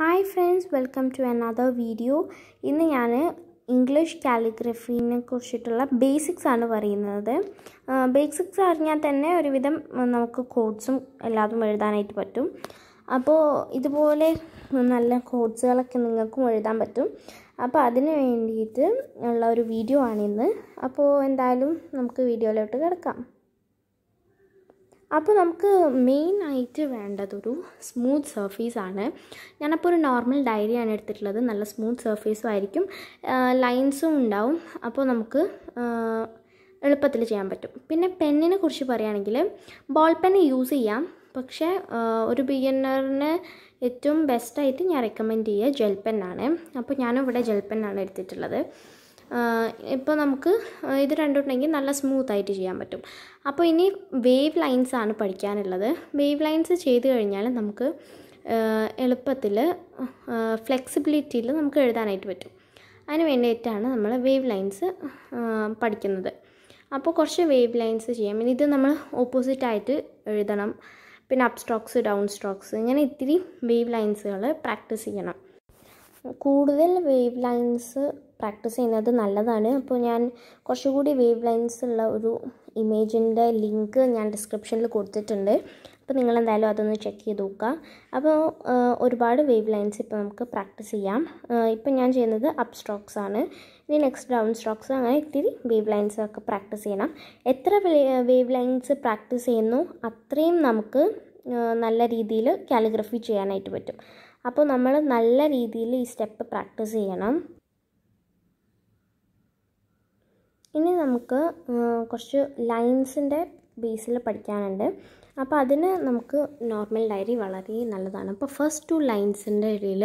hi friends welcome to another video ഇന്ന് ഞാൻ English കാലിഗ്രഫീനെ കുറിച്ചിട്ടുള്ള ബേസിക്സ് ആണ് പറയുന്നത് ബേസിക്സ് അറിഞ്ഞാൽ തന്നെ ഒരുവിധം നമുക്ക് കോഡ്സും എല്ലാതും എഴുതാനായിട്ട് പറ്റും അപ്പോൾ ഇതുപോലെ നല്ല കോഡ്സുകളൊക്കെ നിങ്ങൾക്കും എഴുതാൻ പറ്റും അപ്പോൾ അതിന് വേണ്ടിയിട്ട് ഉള്ള ഒരു വീഡിയോ ആണിന്ന് അപ്പോൾ എന്തായാലും നമുക്ക് വീഡിയോയിലോട്ട് കിടക്കാം അപ്പോൾ നമുക്ക് മെയിൻ മെയിനായിട്ട് വേണ്ടതൊരു സ്മൂത്ത് സർഫേസാണ് ഞാനപ്പോൾ ഒരു നോർമൽ ഡയറിയാണ് എടുത്തിട്ടുള്ളത് നല്ല സ്മൂത്ത് സർഫേസും ആയിരിക്കും ലൈൻസും ഉണ്ടാവും അപ്പോൾ നമുക്ക് എളുപ്പത്തിൽ ചെയ്യാൻ പറ്റും പിന്നെ പെന്നിനെ കുറിച്ച് പറയുകയാണെങ്കിൽ ബോൾ പെന്ന് യൂസ് ചെയ്യാം പക്ഷേ ഒരു ബിഗിനറിന് ഏറ്റവും ബെസ്റ്റായിട്ട് ഞാൻ റെക്കമെൻഡ് ചെയ്യുക ജെൽ പെന്നാണ് അപ്പോൾ ഞാനിവിടെ ജെൽ പെന്നാണ് എടുത്തിട്ടുള്ളത് ഇപ്പോൾ നമുക്ക് ഇത് രണ്ടുണ്ടെങ്കിൽ നല്ല സ്മൂത്ത് ആയിട്ട് ചെയ്യാൻ പറ്റും അപ്പോൾ ഇനി വേവ് ലൈൻസ് ആണ് പഠിക്കാനുള്ളത് വേവ് ലൈൻസ് ചെയ്ത് കഴിഞ്ഞാൽ നമുക്ക് എളുപ്പത്തിൽ ഫ്ലെക്സിബിലിറ്റിയിൽ നമുക്ക് എഴുതാനായിട്ട് പറ്റും അതിന് വേണ്ടിയിട്ടാണ് നമ്മൾ വേവ് ലൈൻസ് പഠിക്കുന്നത് അപ്പോൾ കുറച്ച് വേവ് ലൈൻസ് ചെയ്യാം ഇനി ഇത് നമ്മൾ ഓപ്പോസിറ്റായിട്ട് എഴുതണം പിന്നെ അപ് സ്ട്രോക്സ് ഡൗൺ സ്ട്രോക്സ് ഇങ്ങനെ ഇത്തിരി വേവ് ലൈൻസുകൾ പ്രാക്ടീസ് ചെയ്യണം കൂടുതൽ വേവ് ലൈൻസ് പ്രാക്ടീസ് ചെയ്യുന്നത് നല്ലതാണ് അപ്പോൾ ഞാൻ കുറച്ചുകൂടി വേവ് ലൈൻസ് ഉള്ള ഒരു ഇമേജിൻ്റെ ലിങ്ക് ഞാൻ ഡിസ്ക്രിപ്ഷനിൽ കൊടുത്തിട്ടുണ്ട് അപ്പോൾ നിങ്ങൾ എന്തായാലും അതൊന്ന് ചെക്ക് ചെയ്ത് നോക്കുക അപ്പോൾ ഒരുപാട് വേവ് ലൈൻസ് ഇപ്പോൾ നമുക്ക് പ്രാക്ടീസ് ചെയ്യാം ഇപ്പോൾ ഞാൻ ചെയ്യുന്നത് അപ്പ് സ്ട്രോക്സ് ആണ് ഇനി നെക്സ്റ്റ് ഡൗൺ സ്ട്രോക്സ് അങ്ങനെ ഇത്തിരി വേവ് ലൈൻസ് ഒക്കെ പ്രാക്ടീസ് ചെയ്യണം എത്ര വേവ് ലൈൻസ് പ്രാക്ടീസ് ചെയ്യുന്നു അത്രയും നമുക്ക് നല്ല രീതിയിൽ കാലിഗ്രഫി ചെയ്യാനായിട്ട് പറ്റും അപ്പോൾ നമ്മൾ നല്ല രീതിയിൽ ഈ സ്റ്റെപ്പ് പ്രാക്ടീസ് ചെയ്യണം ഇനി നമുക്ക് കുറച്ച് ലൈൻസിൻ്റെ ബേസിൽ പഠിക്കാനുണ്ട് അപ്പോൾ അതിന് നമുക്ക് നോർമൽ ഡയറി വളരെ നല്ലതാണ് അപ്പോൾ ഫസ്റ്റ് ടു ലൈൻസിൻ്റെ ഇടയിൽ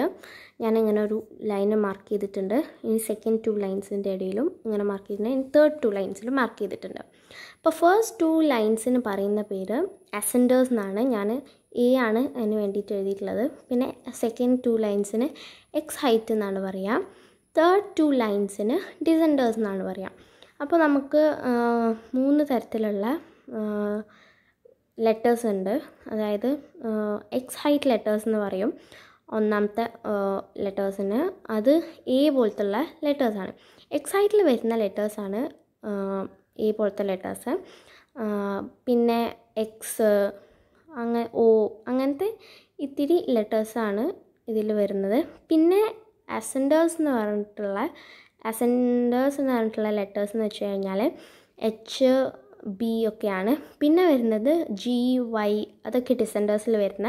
ഞാൻ ഇങ്ങനെ ഒരു ലൈന് മാർക്ക് ചെയ്തിട്ടുണ്ട് ഇനി സെക്കൻഡ് ടു ലൈൻസിൻ്റെ ഇടയിലും ഇങ്ങനെ മാർക്ക് ചെയ്തിട്ടുണ്ട് ഇനി തേർഡ് ടു ലൈൻസിലും മാർക്ക് ചെയ്തിട്ടുണ്ട് അപ്പോൾ ഫസ്റ്റ് ടു ലൈൻസിന് പറയുന്ന പേര് അസെൻഡേഴ്സ് എന്നാണ് ഞാൻ എ ആണ് അതിന് വേണ്ടിയിട്ട് എഴുതിയിട്ടുള്ളത് പിന്നെ സെക്കൻഡ് ടു ലൈൻസിന് എക്സ് ഹൈറ്റ് എന്നാണ് പറയുക തേർഡ് ടു ലൈൻസിന് ഡിസെൻഡേഴ്സ് എന്നാണ് പറയുക അപ്പോൾ നമുക്ക് മൂന്ന് തരത്തിലുള്ള ലെറ്റേഴ്സ് ഉണ്ട് അതായത് എക്സ് ഹൈറ്റ് ലെറ്റേഴ്സ് എന്ന് പറയും ഒന്നാമത്തെ ലെറ്റേഴ്സിന് അത് എ പോലത്തുള്ള ലെറ്റേഴ്സാണ് എക്സ് ഹൈറ്റിൽ വരുന്ന ലെറ്റേഴ്സാണ് എ പോലത്തെ ലെറ്റേഴ്സ് പിന്നെ എക്സ് അങ്ങനെ ഓ അങ്ങനത്തെ ഇത്തിരി ലെറ്റേഴ്സാണ് ഇതിൽ വരുന്നത് പിന്നെ അസൻഡേഴ്സ് എന്ന് പറഞ്ഞിട്ടുള്ള അസൻഡേഴ്സ് എന്ന് പറഞ്ഞിട്ടുള്ള ലെറ്റേഴ്സ് എന്ന് വെച്ച് കഴിഞ്ഞാൽ എച്ച് ബി ഒക്കെയാണ് പിന്നെ വരുന്നത് ജി വൈ അതൊക്കെ ഡിസെൻഡേഴ്സിൽ വരുന്ന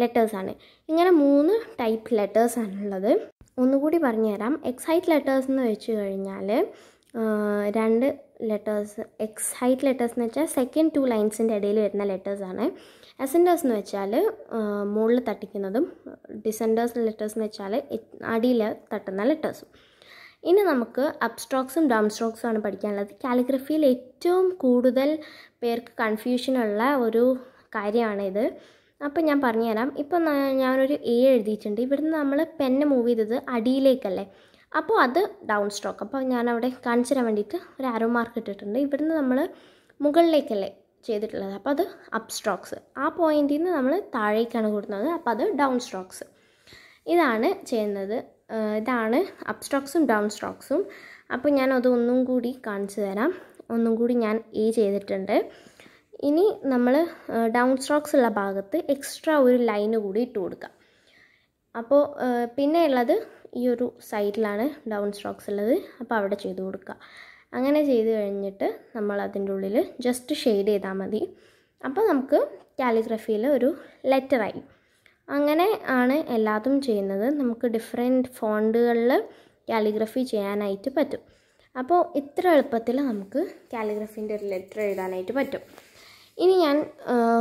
ലെറ്റേഴ്സാണ് ഇങ്ങനെ മൂന്ന് ടൈപ്പ് ലെറ്റേഴ്സാണുള്ളത് ഒന്നുകൂടി പറഞ്ഞുതരാം എക്സൈറ്റ് ലെറ്റേഴ്സ് എന്ന് വെച്ച് കഴിഞ്ഞാൽ രണ്ട് ലെറ്റേഴ്സ് എക്സ് ഹൈറ്റ് ലെറ്റേഴ്സ് എന്ന് വെച്ചാൽ സെക്കൻഡ് ടു ലൈൻസിൻ്റെ ഇടയിൽ വരുന്ന ലെറ്റേഴ്സാണ് അസെൻഡേഴ്സ് എന്ന് വെച്ചാൽ മുകളിൽ തട്ടിക്കുന്നതും ഡിസെൻഡേഴ്സ് ലെറ്റേഴ്സ് എന്ന് വെച്ചാൽ അടിയിൽ തട്ടുന്ന ലെറ്റേഴ്സും ഇനി നമുക്ക് അപ്സ്ട്രോക്സും ഡൗൺ സ്ട്രോക്സും ആണ് പഠിക്കാനുള്ളത് കാലിഗ്രഫിയിൽ ഏറ്റവും കൂടുതൽ പേർക്ക് കൺഫ്യൂഷനുള്ള ഒരു കാര്യമാണിത് അപ്പോൾ ഞാൻ പറഞ്ഞുതരാം ഇപ്പം ഞാനൊരു എ എഴുതിയിട്ടുണ്ട് ഇവിടുന്ന് നമ്മൾ പെന്നെ മൂവ് ചെയ്തത് അടിയിലേക്കല്ലേ അപ്പോൾ അത് ഡൗൺ സ്ട്രോക്ക് അപ്പോൾ ഞാനവിടെ കാണിച്ചു തരാൻ വേണ്ടിയിട്ട് ഒരു ആരോ മാർക്ക് ഇട്ടിട്ടുണ്ട് ഇവിടുന്ന് നമ്മൾ മുകളിലേക്കല്ലേ ചെയ്തിട്ടുള്ളത് അപ്പോൾ അത് അപ്പ് സ്ട്രോക്സ് ആ പോയിന്റിൽ നിന്ന് നമ്മൾ താഴേക്കാണ് കൊടുക്കുന്നത് അപ്പോൾ അത് ഡൗൺ സ്ട്രോക്സ് ഇതാണ് ചെയ്യുന്നത് ഇതാണ് അപ്പ് സ്ട്രോക്സും ഡൗൺ സ്ട്രോക്സും അപ്പോൾ ഞാൻ അത് ഒന്നും കൂടി കാണിച്ചു തരാം ഒന്നും കൂടി ഞാൻ ഈ ചെയ്തിട്ടുണ്ട് ഇനി നമ്മൾ ഡൗൺ സ്ട്രോക്സ് ഉള്ള ഭാഗത്ത് എക്സ്ട്രാ ഒരു ലൈന് കൂടി ഇട്ട് കൊടുക്കാം അപ്പോൾ പിന്നെ ഉള്ളത് ഈ ഒരു സൈഡിലാണ് ഡൗൺ സ്ട്രോക്സ് ഉള്ളത് അപ്പോൾ അവിടെ ചെയ്ത് കൊടുക്കുക അങ്ങനെ ചെയ്ത് കഴിഞ്ഞിട്ട് നമ്മൾ അതിൻ്റെ ഉള്ളിൽ ജസ്റ്റ് ഷെയ്ഡ് ചെയ്താൽ മതി അപ്പോൾ നമുക്ക് കാലിഗ്രഫിയിൽ ഒരു ലെറ്ററായി അങ്ങനെ ആണ് എല്ലാതും ചെയ്യുന്നത് നമുക്ക് ഡിഫറെൻറ്റ് ഫോണ്ടുകളിൽ കാലിഗ്രഫി ചെയ്യാനായിട്ട് പറ്റും അപ്പോൾ ഇത്ര എളുപ്പത്തിൽ നമുക്ക് കാലിഗ്രഫീൻ്റെ ഒരു ലെറ്റർ എഴുതാനായിട്ട് പറ്റും ഇനി ഞാൻ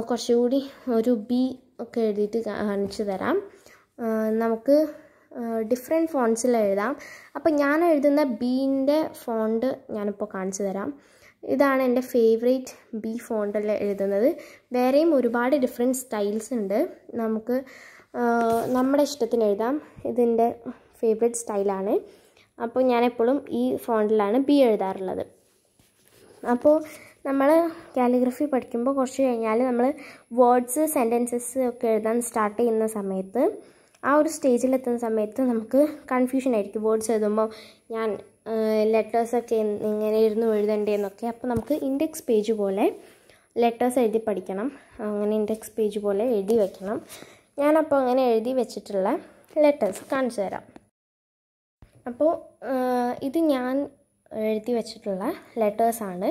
കുറച്ചുകൂടി ഒരു ബി ഒക്കെ എഴുതിയിട്ട് കാണിച്ചു തരാം നമുക്ക് ഡിഫറെൻറ്റ് ഫോൺസിൽ എഴുതാം അപ്പോൾ ഞാൻ എഴുതുന്ന ബീൻ്റെ ഫോണ്ട് ഞാനിപ്പോൾ കാണിച്ചു തരാം ഇതാണ് എൻ്റെ ഫേവറേറ്റ് ബി ഫോണ്ടിൽ എഴുതുന്നത് വേറെയും ഒരുപാട് ഡിഫറെൻറ്റ് സ്റ്റൈൽസ് ഉണ്ട് നമുക്ക് നമ്മുടെ ഇഷ്ടത്തിന് എഴുതാം ഇതിൻ്റെ ഫേവറേറ്റ് സ്റ്റൈലാണ് അപ്പോൾ ഞാനെപ്പോഴും ഈ ഫോണ്ടിലാണ് ബി എഴുതാറുള്ളത് അപ്പോൾ നമ്മൾ കാലിഗ്രഫി പഠിക്കുമ്പോൾ കുറച്ച് കഴിഞ്ഞാൽ നമ്മൾ വേർഡ്സ് സെൻറ്റൻസസ് ഒക്കെ എഴുതാൻ സ്റ്റാർട്ട് ചെയ്യുന്ന സമയത്ത് ആ ഒരു സ്റ്റേജിലെത്തുന്ന സമയത്ത് നമുക്ക് കൺഫ്യൂഷൻ ആയിരിക്കും വേർഡ്സ് എഴുതുമ്പോൾ ഞാൻ ലെറ്റേഴ്സൊക്കെ ഇങ്ങനെ ഇരുന്ന് എഴുതണ്ടേന്നൊക്കെ അപ്പോൾ നമുക്ക് ഇൻഡെക്സ് പേജ് പോലെ ലെറ്റേഴ്സ് എഴുതി പഠിക്കണം അങ്ങനെ ഇൻഡെക്സ് പേജ് പോലെ എഴുതി വയ്ക്കണം ഞാനപ്പോൾ അങ്ങനെ എഴുതി വെച്ചിട്ടുള്ള ലെറ്റേഴ്സ് കാണിച്ചു തരാം അപ്പോൾ ഇത് ഞാൻ എഴുതി വെച്ചിട്ടുള്ള ലെറ്റേഴ്സാണ്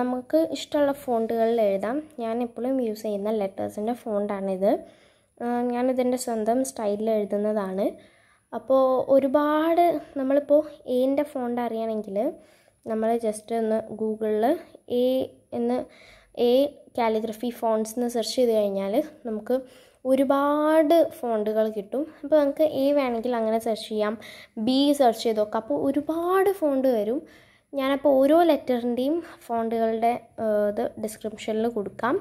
നമുക്ക് ഇഷ്ടമുള്ള ഫോണ്ടുകളിൽ എഴുതാം ഞാൻ എപ്പോഴും യൂസ് ചെയ്യുന്ന ലെറ്റേഴ്സിൻ്റെ ഫോണ്ടാണിത് ഞാനിതെൻ്റെ സ്വന്തം സ്റ്റൈലിൽ എഴുതുന്നതാണ് അപ്പോൾ ഒരുപാട് നമ്മളിപ്പോൾ എൻ്റെ ഫോണ്ട് അറിയണമെങ്കിൽ നമ്മൾ ജസ്റ്റ് ഒന്ന് ഗൂഗിളിൽ എ എന്ന് എ കാലിഗ്രഫി ഫോണ്ട്സ് എന്ന് സെർച്ച് ചെയ്ത് കഴിഞ്ഞാൽ നമുക്ക് ഒരുപാട് ഫോണ്ടുകൾ കിട്ടും അപ്പോൾ നമുക്ക് എ വേണമെങ്കിൽ അങ്ങനെ സെർച്ച് ചെയ്യാം ബി സെർച്ച് ചെയ്ത് നോക്കാം അപ്പോൾ ഒരുപാട് ഫോണ്ട് വരും ഞാനപ്പോൾ ഓരോ ലെറ്ററിൻ്റെയും ഫോണ്ടുകളുടെ ഇത് ഡിസ്ക്രിപ്ഷനിൽ കൊടുക്കാം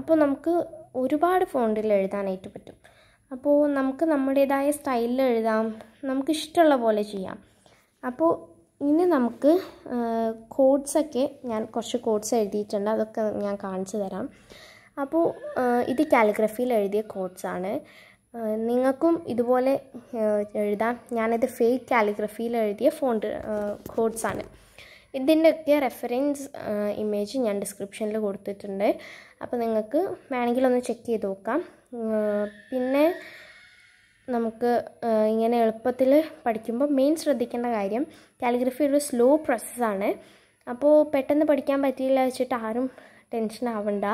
അപ്പോൾ നമുക്ക് ഒരുപാട് ഫോണ്ടിൽ എഴുതാനായിട്ട് പറ്റും അപ്പോൾ നമുക്ക് നമ്മുടേതായ സ്റ്റൈലിൽ എഴുതാം നമുക്ക് ഇഷ്ടമുള്ള പോലെ ചെയ്യാം അപ്പോൾ ഇനി നമുക്ക് കോഡ്സൊക്കെ ഞാൻ കുറച്ച് കോഡ്സ് എഴുതിയിട്ടുണ്ട് അതൊക്കെ ഞാൻ കാണിച്ചു തരാം അപ്പോൾ ഇത് കാലിഗ്രഫിയിൽ എഴുതിയ കോഡ്സാണ് നിങ്ങൾക്കും ഇതുപോലെ എഴുതാം ഞാനിത് ഫേക്ക് കാലിഗ്രഫിയിൽ എഴുതിയ ഫോണ്ട് കോഡ്സാണ് ഇതിൻ്റെയൊക്കെ റെഫറൻസ് ഇമേജ് ഞാൻ ഡിസ്ക്രിപ്ഷനിൽ കൊടുത്തിട്ടുണ്ട് അപ്പോൾ നിങ്ങൾക്ക് വേണമെങ്കിൽ ഒന്ന് ചെക്ക് ചെയ്ത് നോക്കാം പിന്നെ നമുക്ക് ഇങ്ങനെ എളുപ്പത്തിൽ പഠിക്കുമ്പോൾ മെയിൻ ശ്രദ്ധിക്കേണ്ട കാര്യം കാലിഗ്രഫി ഒരു സ്ലോ പ്രോസസ്സാണ് അപ്പോൾ പെട്ടെന്ന് പഠിക്കാൻ പറ്റിയില്ല വെച്ചിട്ട് ആരും ടെൻഷൻ ആവണ്ട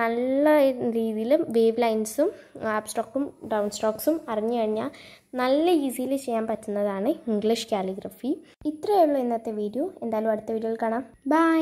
നല്ല രീതിയിൽ വേവ് ലൈൻസും ആപ്പ് സ്ട്രോക്കും ഡൗൺ സ്ട്രോക്സും അറിഞ്ഞു കഴിഞ്ഞാൽ നല്ല ഈസിയിൽ ചെയ്യാൻ പറ്റുന്നതാണ് ഇംഗ്ലീഷ് കാലിഗ്രഫി ഇത്രയേ ഉള്ളൂ ഇന്നത്തെ വീഡിയോ എന്തായാലും അടുത്ത വീഡിയോയിൽ കാണാം ബൈ